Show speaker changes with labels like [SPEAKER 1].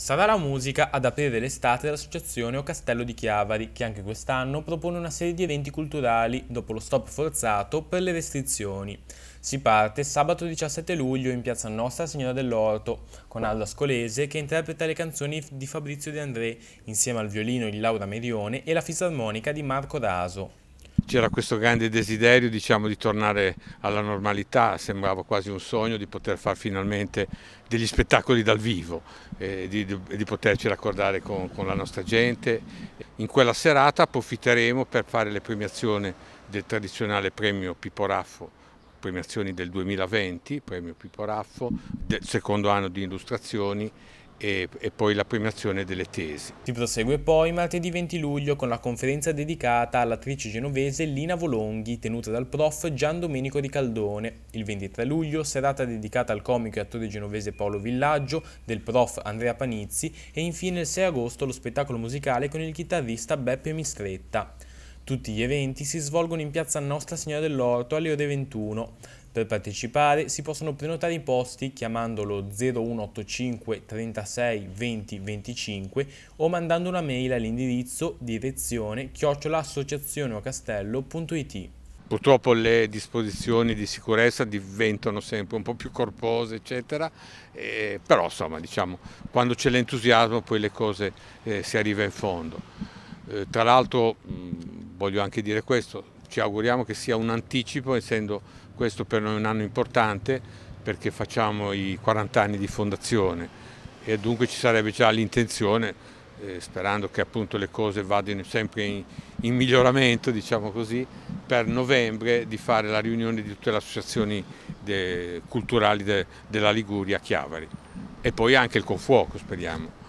[SPEAKER 1] Sarà la musica ad aprire l'estate l'associazione O Castello di Chiavari, che anche quest'anno propone una serie di eventi culturali dopo lo stop forzato per le restrizioni. Si parte sabato 17 luglio in piazza Nostra Signora dell'Orto, con Aldo Ascolese che interpreta le canzoni di Fabrizio De André, insieme al violino di Laura Merione e la fisarmonica di Marco Raso
[SPEAKER 2] c'era questo grande desiderio diciamo, di tornare alla normalità, sembrava quasi un sogno di poter fare finalmente degli spettacoli dal vivo eh, di, di, di, poterci raccordare con, con, la nostra gente. In quella serata approfitteremo per fare le premiazioni del tradizionale premio Pippo Raffo, premiazioni del 2020, premio Pippo Raffo, del secondo anno di illustrazioni e,
[SPEAKER 1] e poi la premiazione delle tesi. Si prosegue poi martedì 20 luglio con la conferenza dedicata all'attrice genovese Lina Volonghi tenuta dal prof Gian Domenico Di Caldone. Il 23 luglio serata dedicata al comico e attore genovese Paolo Villaggio del prof Andrea Panizzi e infine il 6 agosto lo spettacolo musicale con il chitarrista Beppe Mistretta. Tutti gli eventi si svolgono in piazza Nostra Signora dell'Orto alle ore 21. Per partecipare si possono prenotare i posti chiamandolo 0185 36 20 25 o mandando una mail all'indirizzo direzione chiocciolaassociazioneocastello.it.
[SPEAKER 2] Purtroppo le disposizioni di sicurezza diventano sempre un po' più corpose, eccetera, eh, però insomma diciamo quando c'è l'entusiasmo poi le cose eh, si arriva in fondo. Eh, tra l'altro voglio anche dire questo, ci auguriamo che sia un anticipo, essendo questo per noi un anno importante, perché facciamo i 40 anni di fondazione e dunque ci sarebbe già l'intenzione, eh, sperando che appunto le cose vadano sempre in, in miglioramento, diciamo così, per novembre di fare la riunione di tutte le associazioni de, culturali de, della Liguria a Chiavari e poi anche il confuoco, speriamo.